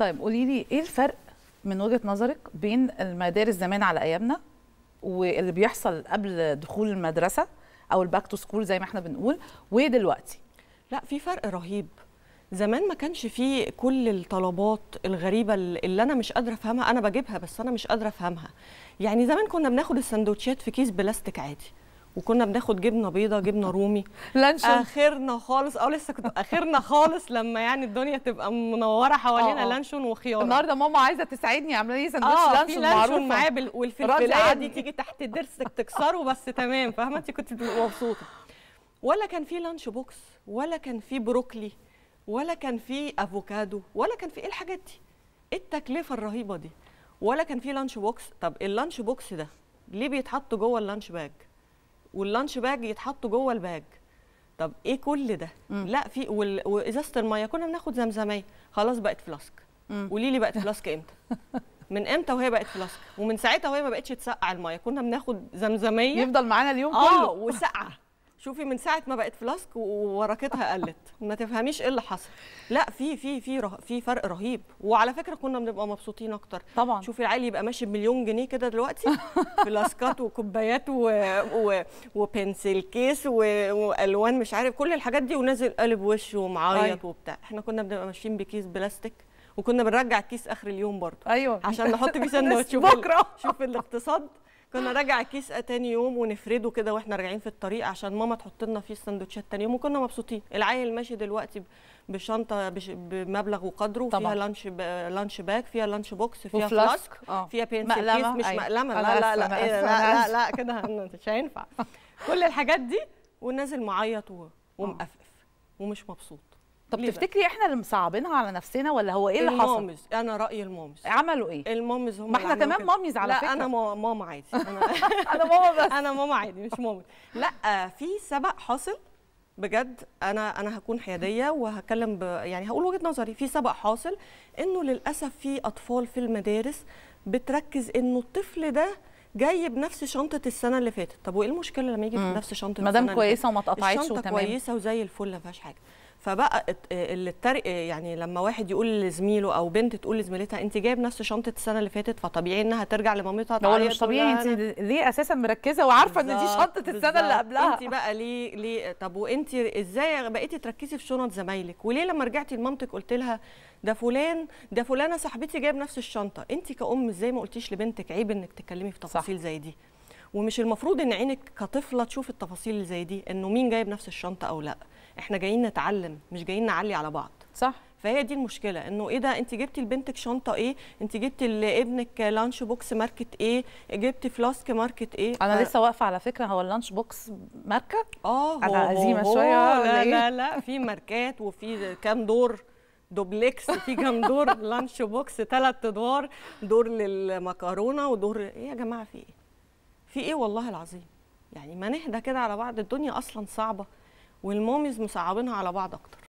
طيب قولي لي ايه الفرق من وجهه نظرك بين المدارس زمان على ايامنا واللي بيحصل قبل دخول المدرسه او الباك تو سكول زي ما احنا بنقول ودلوقتي لا في فرق رهيب زمان ما كانش فيه كل الطلبات الغريبه اللي انا مش قادره افهمها انا بجيبها بس انا مش قادره افهمها يعني زمان كنا بناخد السندوتشات في كيس بلاستيك عادي وكنا بناخد جبنه بيضه جبنه رومي لانشون اخرنا خالص اه لسه كنت اخرنا خالص لما يعني الدنيا تبقى منوره حوالينا آه، آه. لانشون وخيار النهارده ماما عايزه تساعدني عامله لي سندوتش آه لانشون معروف معاه بال... والفلفلايه دي تيجي تحت درسك تكسره بس تمام فاهمه انت كنت مبسوطه ولا كان في لانش بوكس ولا كان في بروكلي ولا كان في افوكادو ولا كان في ايه الحاجات دي ايه التكلفه الرهيبه دي ولا كان في لانش بوكس طب اللانش بوكس ده ليه بيتحط جوه اللانش باج واللانش باج يتحطوا جوه الباج طب ايه كل ده مم. لا في وازازه الميه كنا بناخد زمزميه خلاص بقت فلاسك قولي لي بقت فلاسك امتى من امتى وهي بقت فلاسك ومن ساعتها وهي ما بقتش تسقع الميه كنا بناخد زمزميه يفضل معانا اليوم آه، كله اه وسقعه شوفي من ساعه ما بقت فلاسك وورقتها قلت ما تفهميش ايه اللي حصل لا في في في ره... في فرق رهيب وعلى فكره كنا بنبقى مبسوطين اكتر طبعا شوفي العيل يبقى ماشي بمليون جنيه كده دلوقتي فلاسكات وكوبايات و... و... وبنسل كيس و... والوان مش عارف كل الحاجات دي ونازل قالب وشه ومعيط أيوه. وبتاع احنا كنا بنبقى ماشيين بكيس بلاستيك وكنا بنرجع الكيس اخر اليوم برضه ايوه عشان نحط فيه سندوتش بكره شوف الاقتصاد كنا راجع كيس آه، تاني يوم ونفرده كده واحنا راجعين في الطريق عشان ماما تحط لنا فيه السندوتشات تاني يوم وكنا مبسوطين العيل ماشي دلوقتي بشنطه بش بمبلغ وقدره طبعا. فيها لانش با... لانش باك فيها لانش بوكس فيها فلاسك آه. فيها بينسل كيس مش أيوة. مقلمه لا لا لا إيه، لا إيه لا, لا, لا كده مش هينفع كل الحاجات دي ونازل معيط ومقفقف آه. ومش مبسوط طب تفتكري احنا اللي مصعبينها على نفسنا ولا هو ايه اللي حصل؟ المامز انا رايي المومز عملوا ايه؟ المومز هم ما احنا تمام ماميز على لا فكره لا انا ماما عادي انا ماما بس انا ماما عادي مش مومز لا في سبق حاصل بجد انا انا هكون حياديه وهتكلم ب... يعني هقول وجهه نظري في سبق حاصل انه للاسف في اطفال في المدارس بتركز انه الطفل ده جاي بنفس شنطه السنه اللي فاتت طب وايه المشكله لما يجي بنفس شنطه السنه ما دام كويسه وما اتقطعتش وتمام الشنطه كويسه وزي الفل ما فيهاش حاجه فبقى اللي الترق يعني لما واحد يقول لزميله او بنت تقول لزميلتها انت جايب نفس شنطه السنه اللي فاتت فطبيعي انها ترجع لمامتها ده مش طبيعي انت ليه اساسا مركزه وعارفه ان دي شنطه السنه اللي قبلها انت بقى ليه ليه طب وانت ازاي بقيتي تركزي في شنط زمايلك وليه لما رجعتي لمامتك قلت لها ده فلان ده فلانه صاحبتي جايب نفس الشنطه انت كأم ازاي ما قلتيش لبنتك عيب انك تتكلمي في تفاصيل صح. زي دي ومش المفروض ان عينك كطفله تشوف التفاصيل اللي زي دي انه مين جايب نفس الشنطه او لا احنا جايين نتعلم مش جايين نعلي على بعض صح فهي دي المشكله انه ايه ده انت جبتي لبنتك شنطه ايه انت جبتي لابنك لانش بوكس ماركه ايه جبتي فلاسك ماركه ايه انا ف... لسه واقفه على فكره هو اللانش بوكس ماركه اه انا قديمه شويه لا إيه؟ لا لا في ماركات وفي كام دور دوبلكس في كام دور لانش بوكس ثلاث ادوار دور للمكرونه ودور ايه يا جماعه في ايه في ايه والله العظيم يعني ما نهدى كده على بعض الدنيا اصلا صعبه والموميز مصعبينها على بعض اكتر